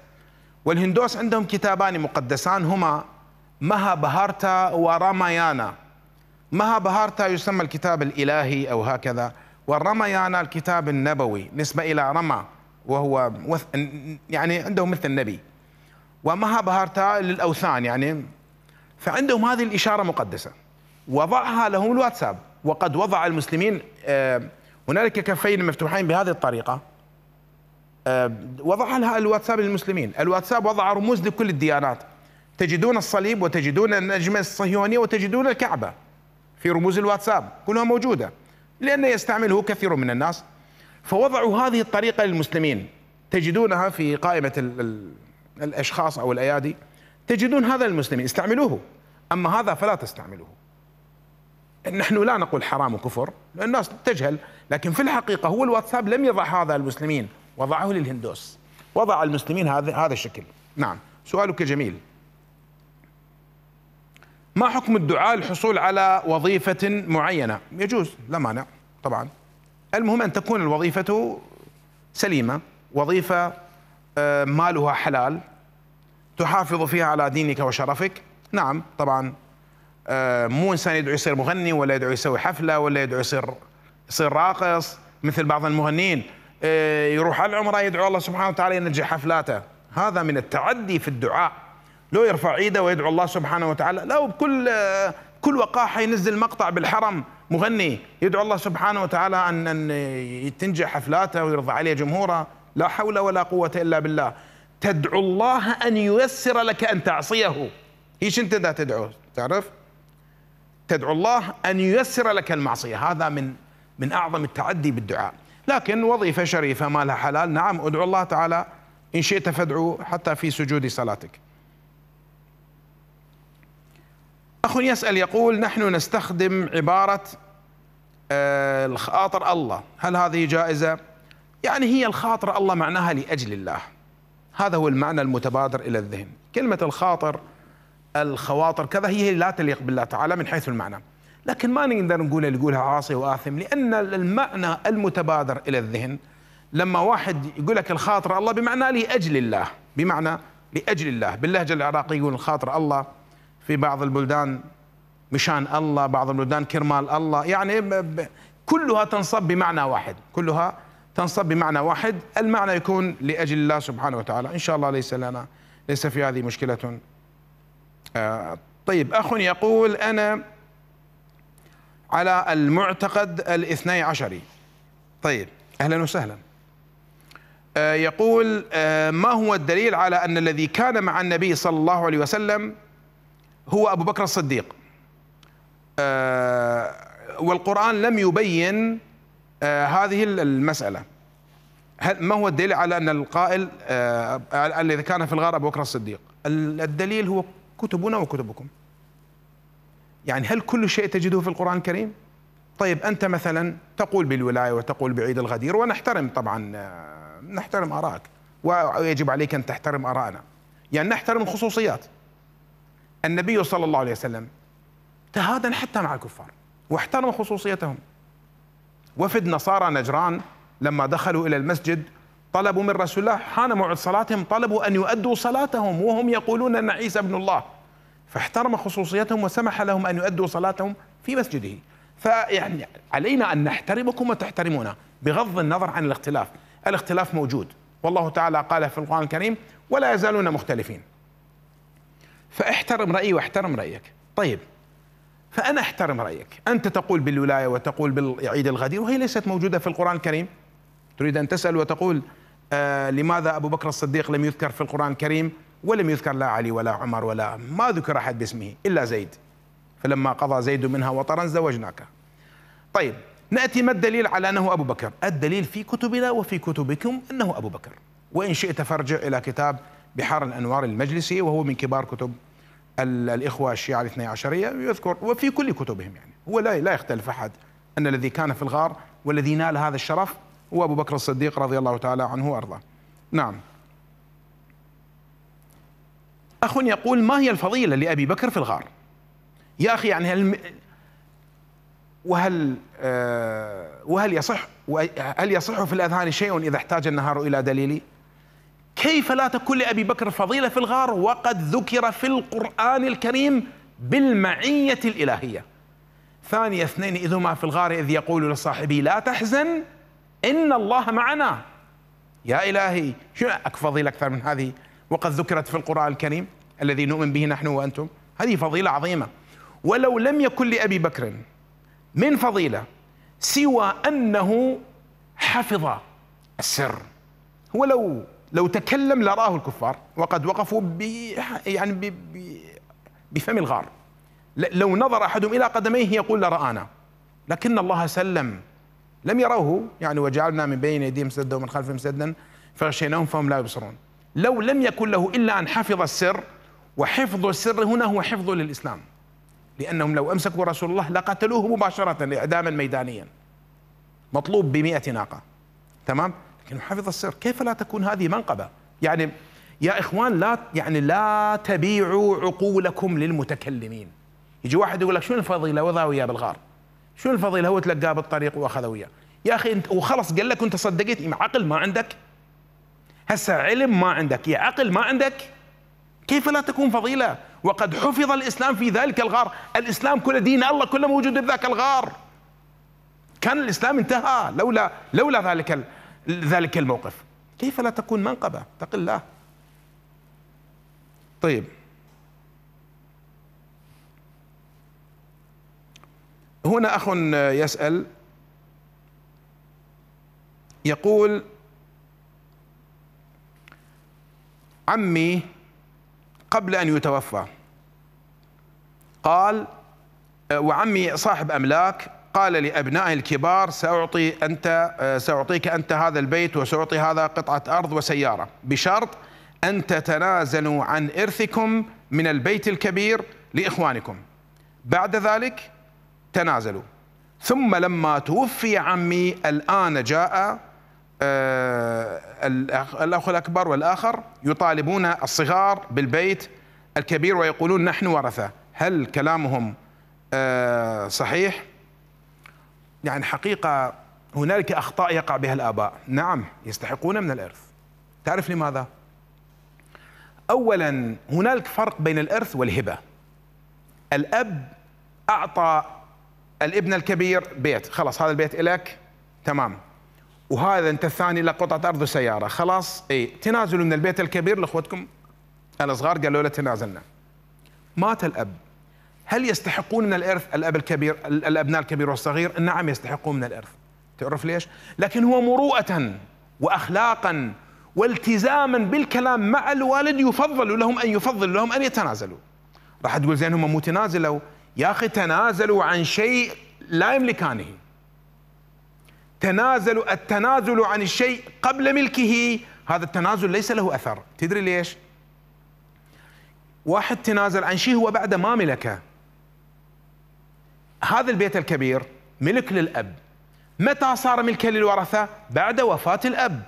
والهندوس عندهم كتابان مقدسان هما مها بهارتا ورامايانا مها بهارتا يسمى الكتاب الإلهي أو هكذا والرامايانا الكتاب النبوي نسبة إلى رما وهو يعني عندهم مثل النبي ومها بهارتا للأوثان يعني فعندهم هذه الإشارة مقدسة وضعها لهم الواتساب وقد وضع المسلمين آه، هنالك كفين مفتوحين بهذه الطريقه آه، وضع لها الواتساب للمسلمين الواتساب وضع رموز لكل الديانات تجدون الصليب وتجدون النجمة الصهيونية وتجدون الكعبة في رموز الواتساب كلها موجودة لأن يستعمله كثير من الناس فوضعوا هذه الطريقة للمسلمين تجدونها في قائمة الـ الـ الأشخاص أو الأيادي تجدون هذا للمسلمين استعملوه أما هذا فلا تستعملوه نحن لا نقول حرام وكفر الناس تجهل لكن في الحقيقة هو الواتساب لم يضع هذا المسلمين وضعه للهندوس وضع المسلمين هذا هذا الشكل نعم سؤالك جميل ما حكم الدعاء الحصول على وظيفة معينة يجوز لا مانع طبعا المهم أن تكون الوظيفة سليمة وظيفة آه، مالها حلال تحافظ فيها على دينك وشرفك نعم طبعا آه، مو انسان يدعو يصير مغني ولا يدعو يسوي حفله ولا يدعو يصير يصير راقص مثل بعض المغنيين آه، يروح على العمره يدعو الله سبحانه وتعالى ينجح حفلاته هذا من التعدي في الدعاء لو يرفع ايده ويدعو الله سبحانه وتعالى لو بكل آه، كل وقاحه ينزل مقطع بالحرم مغني يدعو الله سبحانه وتعالى ان ان تنجح حفلاته ويرضى عليه جمهوره لا حول ولا قوه الا بالله تدعو الله ان ييسر لك ان تعصيه ايش انت دا تدعو تعرف تدعو الله أن ييسر لك المعصية هذا من من أعظم التعدي بالدعاء لكن وظيفة شريفة ما لها حلال نعم ادعو الله تعالى إن شئت فادعو حتى في سجود صلاتك أخ يسأل يقول نحن نستخدم عبارة آه، الخاطر الله هل هذه جائزة؟ يعني هي الخاطر الله معناها لأجل الله هذا هو المعنى المتبادر إلى الذهن كلمة الخاطر الخواطر كذا هي لا تليق بالله تعالى من حيث المعنى لكن ما نقدر نقول اللي يقولها عاصي واثم لان المعنى المتبادر الى الذهن لما واحد يقول لك الخاطر الله بمعنى لاجل الله بمعنى لاجل الله باللهجه العراقيه يقول الخاطر الله في بعض البلدان مشان الله بعض البلدان كرمال الله يعني كلها تنصب بمعنى واحد كلها تنصب بمعنى واحد المعنى يكون لاجل الله سبحانه وتعالى ان شاء الله ليس لنا ليس في هذه مشكله آه، طيب أخ يقول أنا على المعتقد الاثني عشري طيب أهلا وسهلا آه، يقول آه، ما هو الدليل على أن الذي كان مع النبي صلى الله عليه وسلم هو أبو بكر الصديق والقرآن لم يبين هذه المسألة ما هو الدليل على أن القائل الذي كان في الغار أبو بكر الصديق الدليل هو كتبنا وكتبكم يعني هل كل شيء تجده في القرآن الكريم؟ طيب أنت مثلا تقول بالولاية وتقول بعيد الغدير ونحترم طبعا آه، نحترم آرائك ويجب عليك أن تحترم آرائنا يعني نحترم الخصوصيات النبي صلى الله عليه وسلم تهادن حتى مع الكفار واحترم خصوصيتهم وفد نصارى نجران لما دخلوا إلى المسجد طلبوا من رسول الله حان موعد صلاتهم طلبوا أن يؤدوا صلاتهم وهم يقولون أن عيسى ابن الله فاحترم خصوصيتهم وسمح لهم أن يؤدوا صلاتهم في مسجده فيعني علينا أن نحترمكم وتحترمونا بغض النظر عن الاختلاف الاختلاف موجود والله تعالى قال في القرآن الكريم ولا يزالون مختلفين فاحترم رأيي واحترم رأيك طيب فأنا أحترم رأيك أنت تقول بالولاية وتقول بالعيد الغدير وهي ليست موجودة في القرآن الكريم تريد أن تسأل وتقول آه، لماذا أبو بكر الصديق لم يذكر في القرآن الكريم ولم يذكر لا علي ولا عمر ولا ما ذكر أحد باسمه إلا زيد فلما قضى زيد منها وطرا زوجناك طيب نأتي ما الدليل على أنه أبو بكر الدليل في كتبنا وفي كتبكم أنه أبو بكر وإن شئت فارجع إلى كتاب بحار الأنوار المجلسي وهو من كبار كتب الإخوة الشيعة الاثني عشرية يذكر وفي كل كتبهم يعني هو لا لا يختلف أحد أن الذي كان في الغار والذي نال هذا الشرف وأبو بكر الصديق رضي الله تعالى عنه وأرضاه نعم أخ يقول ما هي الفضيلة لأبي بكر في الغار يا أخي يعني هل وهل آه وهل يصح هل يصح في الأذهان شيء إذا احتاج النهار إلى دليل كيف لا تكون لأبي بكر فضيلة في الغار وقد ذكر في القرآن الكريم بالمعية الإلهية ثاني اثنين إذ هما في الغار إذ يقول لصاحبه لا تحزن إن الله معنا يا إلهي شو فضيلة أكثر من هذه وقد ذكرت في القرآن الكريم الذي نؤمن به نحن وأنتم هذه فضيلة عظيمة ولو لم يكن لأبي بكر من فضيلة سوى أنه حفظ السر هو لو لو تكلم لراه الكفار وقد وقفوا ب يعني بي بفم الغار لو نظر أحدهم إلى قدميه يقول لرآنا لكن الله سلم لم يروه يعني وجعلنا من بين أيديهم سدا ومن خلفهم سدا فغشيناهم فهم لا يبصرون لو لم يكن له إلا أن حفظ السر وحفظ السر هنا هو حفظ للإسلام لأنهم لو أمسكوا رسول الله لقتلوه مباشرة إعداما ميدانيا مطلوب بمئة ناقة تمام لكن حفظ السر كيف لا تكون هذه منقبة يعني يا إخوان لا يعني لا تبيعوا عقولكم للمتكلمين يجي واحد يقول لك شو الفضيلة وضعوا إياه بالغار شو الفضيله هو تلقاه بالطريق واخذه وياه يا اخي انت وخلص قال لك وانت صدقت عقل ما عندك هسه علم ما عندك يا عقل ما عندك كيف لا تكون فضيله وقد حفظ الاسلام في ذلك الغار الاسلام كل دين الله كله موجود بذاك الغار كان الاسلام انتهى لولا لولا ذلك ذلك الموقف كيف لا تكون منقبه اتق الله طيب هنا اخ يسال يقول عمي قبل ان يتوفى قال وعمي صاحب املاك قال لابنائه الكبار ساعطي انت ساعطيك انت هذا البيت وساعطي هذا قطعه ارض وسياره بشرط ان تتنازلوا عن ارثكم من البيت الكبير لاخوانكم بعد ذلك تنازلوا ثم لما توفي عمي الآن جاء آه، الأخ الأكبر والآخر يطالبون الصغار بالبيت الكبير ويقولون نحن ورثة هل كلامهم آه، صحيح؟ يعني حقيقة هنالك أخطاء يقع بها الآباء نعم يستحقون من الإرث تعرف لماذا؟ أولا هنالك فرق بين الإرث والهبة الأب أعطى الابن الكبير بيت خلاص هذا البيت لك تمام وهذا أنت الثاني لك قطعة أرض وسيارة خلاص إي تنازلوا من البيت الكبير لأخوتكم الصغار قالوا له تنازلنا مات الأب هل يستحقون من الإرث الأب الكبير الأبناء الكبير والصغير نعم يستحقون من الإرث تعرف ليش لكن هو مروءة وأخلاقا والتزاما بالكلام مع الوالد يفضل لهم أن يفضل لهم أن يتنازلوا راح تقول زين هم مو تنازلوا يا أخي تنازلوا عن شيء لا يملكانه تنازلوا التنازل عن الشيء قبل ملكه هذا التنازل ليس له أثر تدري ليش واحد تنازل عن شيء هو بعد ما ملكه هذا البيت الكبير ملك للأب متى صار ملكا للورثة بعد وفاة الأب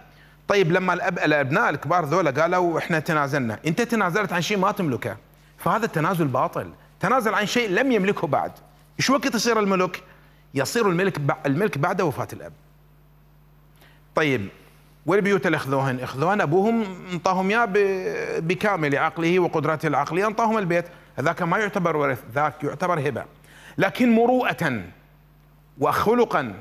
طيب لما الأب الأبناء الكبار ذولا قالوا إحنا تنازلنا أنت تنازلت عن شيء ما تملكه فهذا التنازل باطل تنازل عن شيء لم يملكه بعد ايش وقت يصير الملك يصير الملك الملك بعد وفاه الاب طيب والبيوت اللي اخذوهن اخذوهن ابوهم انطاهم يا بكامل عقله وقدرته العقليه انطاهم البيت ذاك ما يعتبر ورث ذاك يعتبر هبه لكن مروءه وخلقا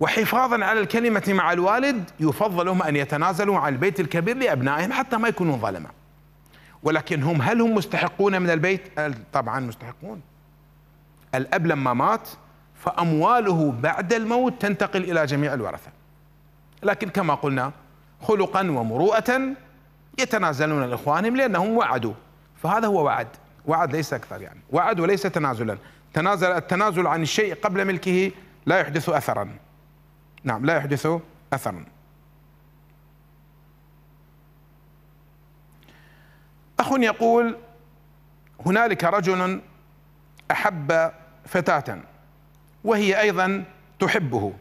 وحفاظا على الكلمه مع الوالد يفضل ان يتنازلوا عن البيت الكبير لابنائهم حتى ما يكونوا ظلمه ولكن هم هل هم مستحقون من البيت؟ قال طبعا مستحقون الأب لما مات فأمواله بعد الموت تنتقل إلى جميع الورثة لكن كما قلنا خلقا ومروءة يتنازلون لإخوانهم لأنهم وعدوا فهذا هو وعد وعد ليس أكثر يعني وعد وليس تنازلا تنازل التنازل عن الشيء قبل ملكه لا يحدث أثرا نعم لا يحدث أثرا أخ يقول هنالك رجل أحب فتاة وهي أيضا تحبه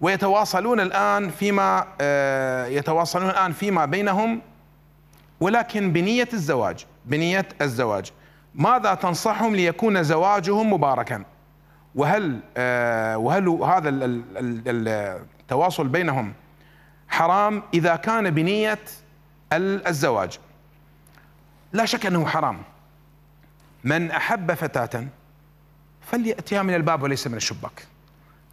ويتواصلون الآن فيما آه، يتواصلون الآن فيما بينهم ولكن بنية الزواج بنية الزواج ماذا تنصحهم ليكون زواجهم مباركا وهل آه، وهل هذا التواصل بينهم حرام إذا كان بنية الزواج لا شك أنه حرام من أحب فتاة فليأتيها من الباب وليس من الشباك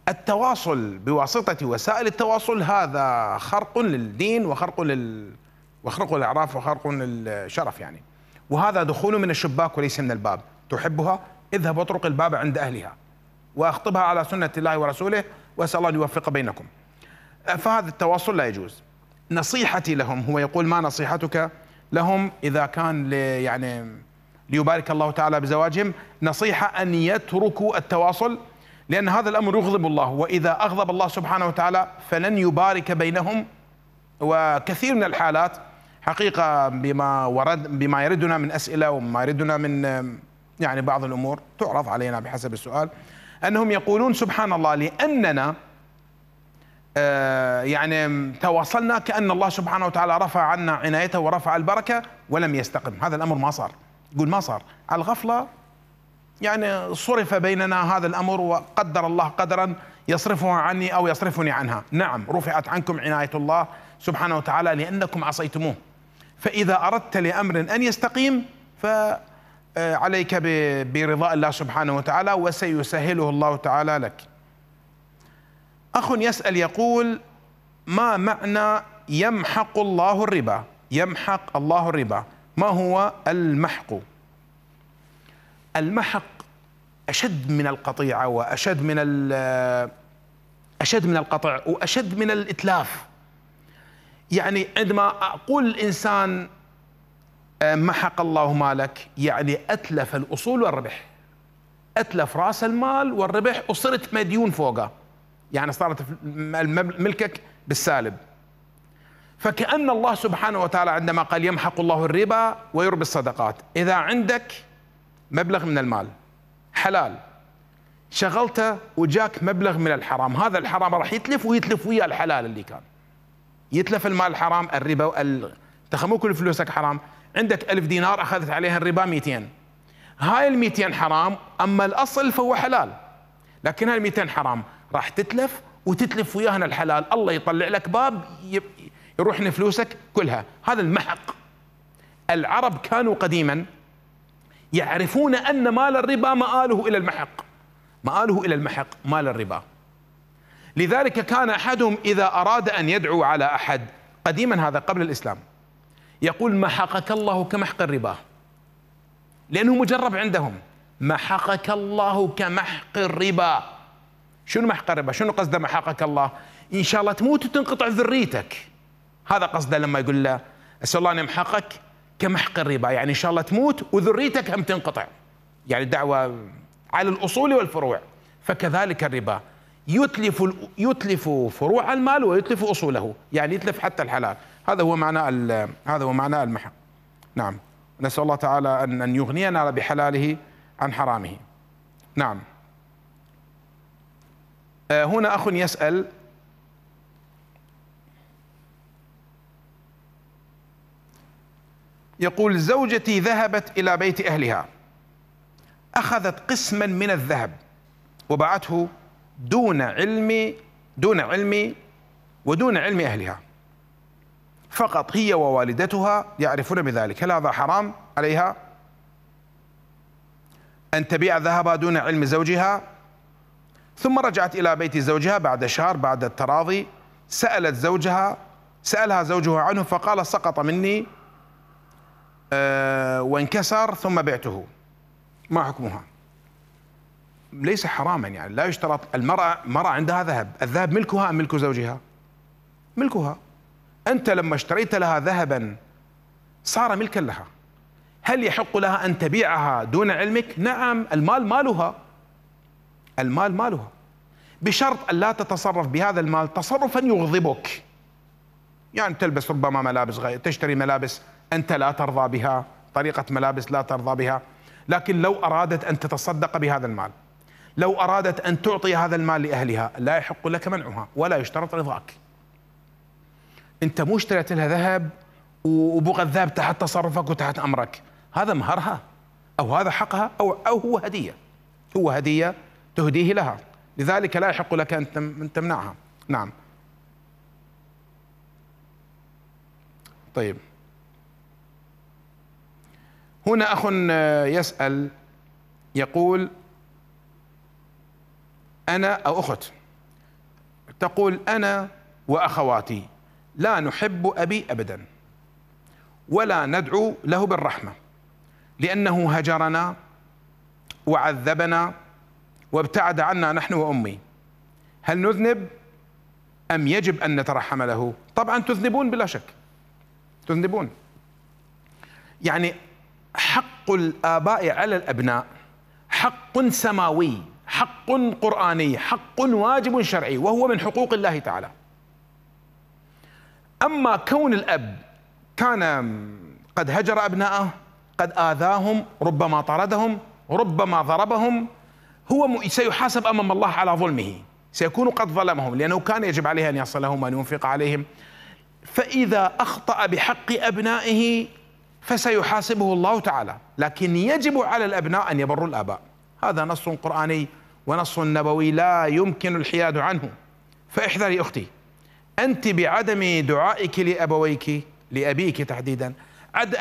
التواصل بواسطة وسائل التواصل هذا خرق للدين وخرق لل وخرق للأعراف وخرق للشرف يعني وهذا دخول من الشباك وليس من الباب تحبها اذهب واطرق الباب عند أهلها وأخطبها على سنة الله ورسوله وأسأل الله أن يوفق بينكم فهذا التواصل لا يجوز نصيحتي لهم هو يقول ما نصيحتك لهم إذا كان لي يعني ليبارك الله تعالى بزواجهم نصيحة أن يتركوا التواصل لأن هذا الأمر يغضب الله وإذا أغضب الله سبحانه وتعالى فلن يبارك بينهم وكثير من الحالات حقيقة بما ورد بما يردنا من أسئلة وما يردنا من يعني بعض الأمور تعرض علينا بحسب السؤال أنهم يقولون سبحان الله لأننا آه، يعني تواصلنا كأن الله سبحانه وتعالى رفع عنا عنايته ورفع البركة ولم يستقم هذا الأمر ما صار يقول ما صار على الغفلة يعني صرف بيننا هذا الأمر وقدر الله قدرا يصرفها عني أو يصرفني عنها نعم رفعت عنكم عناية الله سبحانه وتعالى لأنكم عصيتموه فإذا أردت لأمر أن يستقيم فعليك برضاء الله سبحانه وتعالى وسيسهله الله تعالى لك أخ يسأل يقول ما معنى يمحق الله الربا يمحق الله الربا ما هو المحق المحق أشد من القطيعة وأشد من آه، أشد من القطع وأشد من الإتلاف يعني عندما أقول الإنسان آه، محق الله مالك يعني أتلف الأصول والربح أتلف رأس المال والربح وصرت مديون فوقه يعني صارت ملكك بالسالب فكأن الله سبحانه وتعالى عندما قال يمحق الله الربا ويربي الصدقات إذا عندك مبلغ من المال حلال شغلته وجاك مبلغ من الحرام هذا الحرام راح يتلف ويتلف ويا الحلال اللي كان يتلف المال الحرام الربا تخمو مو كل فلوسك حرام عندك ألف دينار أخذت عليها الربا 200 هاي ال 200 حرام أما الأصل فهو حلال لكن هاي ال 200 حرام راح تتلف وتتلف ويانا الحلال الله يطلع لك باب يروح فلوسك كلها هذا المحق العرب كانوا قديما يعرفون أن مال الربا مآله إلى المحق مآله إلى المحق مال الربا لذلك كان أحدهم إذا أراد أن يدعو على أحد قديما هذا قبل الإسلام يقول محقك الله كمحق الربا لأنه مجرب عندهم محقك الله كمحق الربا شنو محقربه شنو قصده محقك الله ان شاء الله تموت وتنقطع ذريتك هذا قصده لما يقول له اسال الله ان يمحقك كمحق الربا يعني ان شاء الله تموت وذريتك هم تنقطع يعني دعوه على الاصول والفروع فكذلك الربا يتلف يتلف فروع المال ويتلف اصوله يعني يتلف حتى الحلال هذا هو معنى هذا هو معنى المحق نعم نسال الله تعالى ان يغنينا بحلاله عن حرامه نعم آه، هنا أخ يسأل يقول زوجتي ذهبت إلى بيت أهلها أخذت قسما من الذهب وباعته دون علم دون علمي ودون علم أهلها فقط هي ووالدتها يعرفون بذلك هل هذا حرام عليها أن تبيع ذهبها دون علم زوجها ثم رجعت إلى بيت زوجها بعد شهر بعد التراضي سألت زوجها سألها زوجها عنه فقال سقط مني آه، وانكسر ثم بعته ما حكمها ليس حراما يعني لا يشترط المرأة مرأة عندها ذهب الذهب ملكها أم ملك زوجها ملكها أنت لما اشتريت لها ذهبا صار ملكا لها هل يحق لها أن تبيعها دون علمك نعم المال مالها المال مالها بشرط أن لا تتصرف بهذا المال تصرفا يغضبك يعني تلبس ربما ملابس غير تشتري ملابس أنت لا ترضى بها طريقة ملابس لا ترضى بها لكن لو أرادت أن تتصدق بهذا المال لو أرادت أن تعطي هذا المال لأهلها لا يحق لك منعها ولا يشترط رضاك أنت مو اشتريت لها ذهب وبغى الذهب تحت تصرفك وتحت أمرك هذا مهرها أو هذا حقها أو, أو هو هدية هو هدية تهديه لها لذلك لا يحق لك أن تمنعها نعم طيب هنا أخ يسأل يقول أنا أو أخت تقول أنا وأخواتي لا نحب أبي أبدا ولا ندعو له بالرحمة لأنه هجرنا وعذبنا وابتعد عنا نحن وأمي هل نذنب أم يجب أن نترحم له طبعا تذنبون بلا شك تذنبون يعني حق الآباء على الأبناء حق سماوي حق قرآني حق واجب شرعي وهو من حقوق الله تعالى أما كون الأب كان قد هجر ابناءه قد آذاهم ربما طردهم ربما ضربهم هو سيحاسب أمام الله على ظلمه سيكون قد ظلمهم لأنه كان يجب عليه أن يصلهم وأن ينفق عليهم فإذا أخطأ بحق أبنائه فسيحاسبه الله تعالى لكن يجب على الأبناء أن يبروا الآباء هذا نص قرآني ونص نبوي لا يمكن الحياد عنه فاحذري أختي أنت بعدم دعائك لأبويك لأبيك تحديدا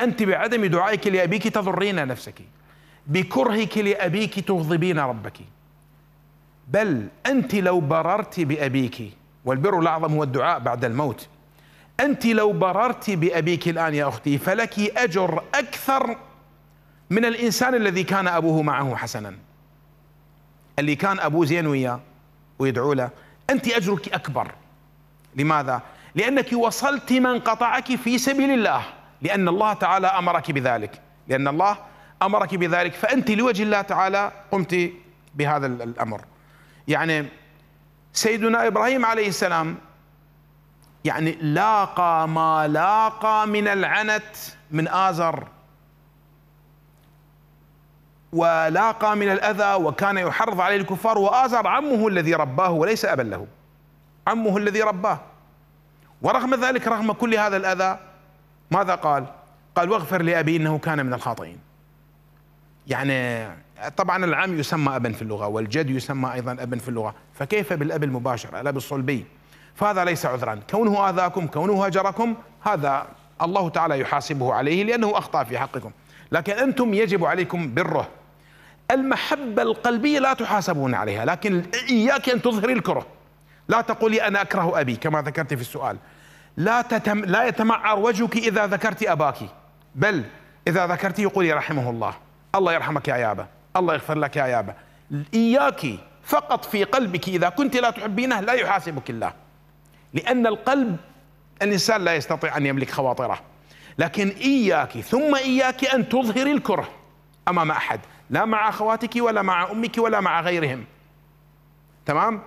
أنت بعدم دعائك لأبيك تضرين نفسك بكرهك لأبيك تغضبين ربك بل أنت لو بررت بأبيك والبر الأعظم هو الدعاء بعد الموت أنت لو بررت بأبيك الآن يا أختي فلك أجر أكثر من الإنسان الذي كان أبوه معه حسنا اللي كان أبوه زين وياه ويدعو له أنت أجرك أكبر لماذا؟ لأنك وصلت من قطعك في سبيل الله لأن الله تعالى أمرك بذلك لأن الله امرك بذلك فانت لوجه الله تعالى قمت بهذا الامر يعني سيدنا ابراهيم عليه السلام يعني لاقى ما لاقى من العنت من ازر ولاقى من الاذى وكان يحرض عليه الكفار وازر عمه الذي رباه وليس ابا له عمه الذي رباه ورغم ذلك رغم كل هذا الاذى ماذا قال؟ قال واغفر لابي انه كان من الخاطئين يعني طبعا العم يسمى ابا في اللغه والجد يسمى ايضا ابا في اللغه فكيف بالاب المباشر الاب الصلبي فهذا ليس عذرا كونه اذاكم كونه هاجركم هذا الله تعالى يحاسبه عليه لانه اخطا في حقكم لكن انتم يجب عليكم بره المحبه القلبيه لا تحاسبون عليها لكن اياك ان تظهري الكره لا تقولي انا اكره ابي كما ذكرت في السؤال لا تتم لا يتمعر وجهك اذا ذكرت اباك بل اذا ذكرته قولي رحمه الله الله يرحمك يا يابا الله يغفر لك يا يابا إياك فقط في قلبك إذا كنت لا تحبينه لا يحاسبك الله لأن القلب الإنسان لا يستطيع أن يملك خواطره لكن إياك ثم إياك أن تظهري الكره أمام أحد لا مع أخواتك ولا مع أمك ولا مع غيرهم تمام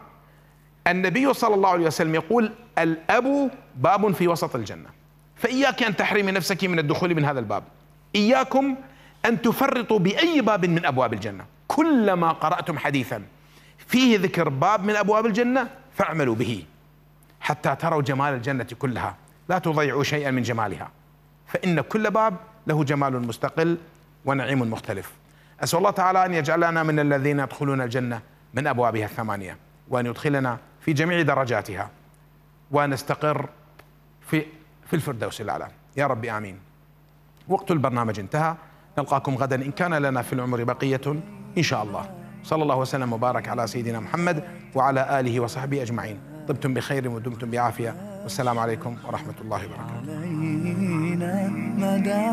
النبي صلى الله عليه وسلم يقول الأب باب في وسط الجنة فإياك أن تحرمي نفسك من الدخول من هذا الباب إياكم أن تفرطوا بأي باب من أبواب الجنة كلما قرأتم حديثا فيه ذكر باب من أبواب الجنة فاعملوا به حتى تروا جمال الجنة كلها لا تضيعوا شيئا من جمالها فإن كل باب له جمال مستقل ونعيم مختلف أسأل الله تعالى أن يجعلنا من الذين يدخلون الجنة من أبوابها الثمانية وأن يدخلنا في جميع درجاتها ونستقر في في الفردوس الأعلى يا رب آمين وقت البرنامج انتهى نلقاكم غدا إن كان لنا في العمر بقية إن شاء الله صلى الله وسلم وبارك على سيدنا محمد وعلى آله وصحبه أجمعين طبتم بخير ودمتم بعافية والسلام عليكم ورحمة الله وبركاته